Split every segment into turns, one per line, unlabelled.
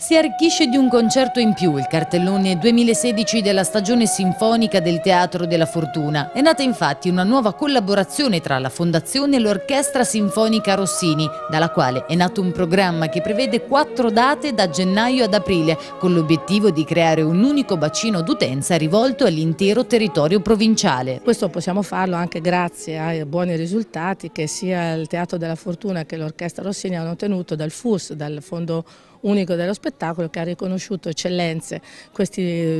Si arricchisce di un concerto in più il cartellone 2016 della stagione sinfonica del Teatro della Fortuna. È nata infatti una nuova collaborazione tra la Fondazione e l'Orchestra Sinfonica Rossini, dalla quale è nato un programma che prevede quattro date da gennaio ad aprile, con l'obiettivo di creare un unico bacino d'utenza rivolto all'intero territorio provinciale. Questo possiamo farlo anche grazie ai
buoni risultati che sia il Teatro della Fortuna che l'Orchestra Rossini hanno ottenuto dal FUS, dal Fondo unico dello spettacolo che ha riconosciuto eccellenze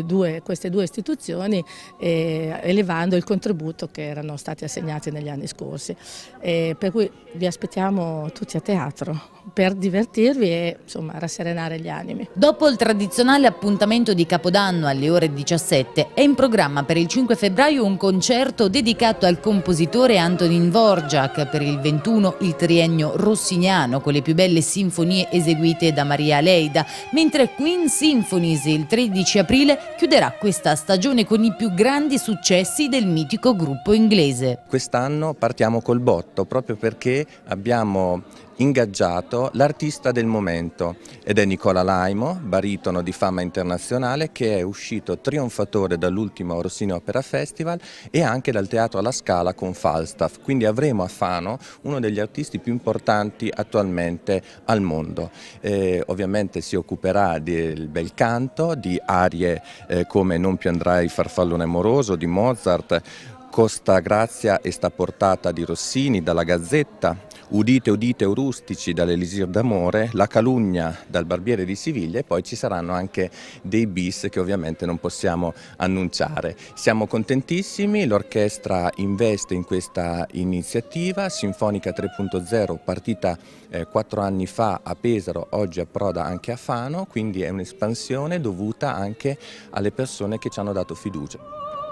due, queste due istituzioni eh, elevando il contributo che erano stati assegnati negli anni scorsi. Eh, per cui vi aspettiamo tutti a teatro per divertirvi e insomma, rasserenare gli animi.
Dopo il tradizionale appuntamento di Capodanno alle ore 17 è in programma per il 5 febbraio un concerto dedicato al compositore Antonin Vorjak per il 21 il triennio rossiniano con le più belle sinfonie eseguite da Maria e Aleida, mentre Queen Symphonies il 13 aprile chiuderà questa stagione con i più grandi successi del mitico gruppo inglese.
Quest'anno partiamo col botto proprio perché abbiamo ingaggiato l'artista del momento ed è Nicola Laimo, baritono di fama internazionale che è uscito trionfatore dall'ultimo Rossini Opera Festival e anche dal Teatro alla Scala con Falstaff, quindi avremo a Fano uno degli artisti più importanti attualmente al mondo. Eh, ovviamente si occuperà del bel canto, di arie eh, come Non più andrai farfallone amoroso di Mozart, Costa Grazia e sta portata di Rossini dalla Gazzetta, Udite, udite, urustici dall'Elisir d'Amore, La Calugna dal Barbiere di Siviglia e poi ci saranno anche dei bis che ovviamente non possiamo annunciare. Siamo contentissimi, l'orchestra investe in questa iniziativa, Sinfonica 3.0 partita eh, quattro eh, anni fa a Pesaro, oggi approda anche a Fano, quindi è un'espansione dovuta anche alle persone che ci hanno dato fiducia.